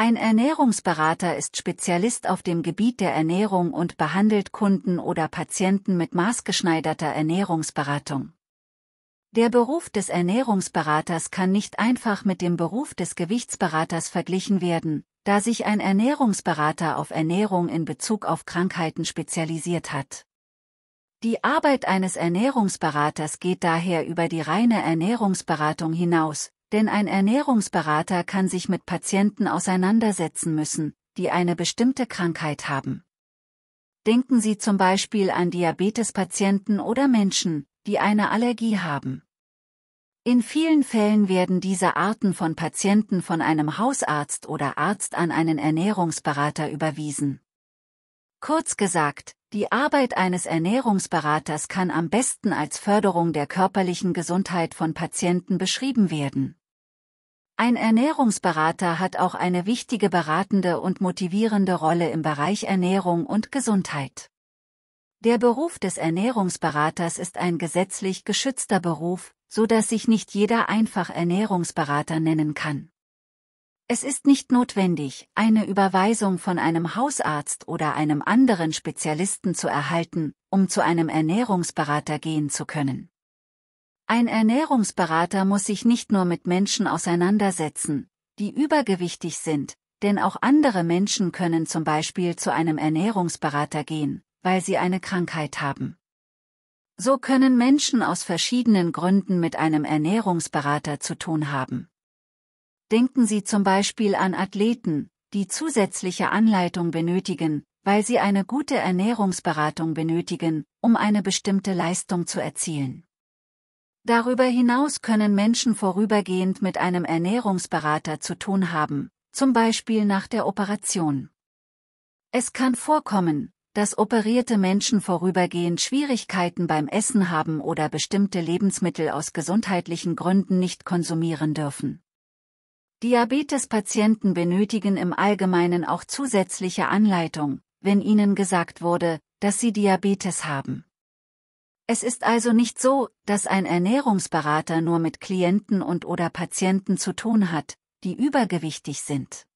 Ein Ernährungsberater ist Spezialist auf dem Gebiet der Ernährung und behandelt Kunden oder Patienten mit maßgeschneiderter Ernährungsberatung. Der Beruf des Ernährungsberaters kann nicht einfach mit dem Beruf des Gewichtsberaters verglichen werden, da sich ein Ernährungsberater auf Ernährung in Bezug auf Krankheiten spezialisiert hat. Die Arbeit eines Ernährungsberaters geht daher über die reine Ernährungsberatung hinaus, denn ein Ernährungsberater kann sich mit Patienten auseinandersetzen müssen, die eine bestimmte Krankheit haben. Denken Sie zum Beispiel an Diabetespatienten oder Menschen, die eine Allergie haben. In vielen Fällen werden diese Arten von Patienten von einem Hausarzt oder Arzt an einen Ernährungsberater überwiesen. Kurz gesagt, die Arbeit eines Ernährungsberaters kann am besten als Förderung der körperlichen Gesundheit von Patienten beschrieben werden. Ein Ernährungsberater hat auch eine wichtige beratende und motivierende Rolle im Bereich Ernährung und Gesundheit. Der Beruf des Ernährungsberaters ist ein gesetzlich geschützter Beruf, so dass sich nicht jeder einfach Ernährungsberater nennen kann. Es ist nicht notwendig, eine Überweisung von einem Hausarzt oder einem anderen Spezialisten zu erhalten, um zu einem Ernährungsberater gehen zu können. Ein Ernährungsberater muss sich nicht nur mit Menschen auseinandersetzen, die übergewichtig sind, denn auch andere Menschen können zum Beispiel zu einem Ernährungsberater gehen, weil sie eine Krankheit haben. So können Menschen aus verschiedenen Gründen mit einem Ernährungsberater zu tun haben. Denken Sie zum Beispiel an Athleten, die zusätzliche Anleitung benötigen, weil sie eine gute Ernährungsberatung benötigen, um eine bestimmte Leistung zu erzielen. Darüber hinaus können Menschen vorübergehend mit einem Ernährungsberater zu tun haben, zum Beispiel nach der Operation. Es kann vorkommen, dass operierte Menschen vorübergehend Schwierigkeiten beim Essen haben oder bestimmte Lebensmittel aus gesundheitlichen Gründen nicht konsumieren dürfen. Diabetespatienten benötigen im Allgemeinen auch zusätzliche Anleitung, wenn ihnen gesagt wurde, dass sie Diabetes haben. Es ist also nicht so, dass ein Ernährungsberater nur mit Klienten und oder Patienten zu tun hat, die übergewichtig sind.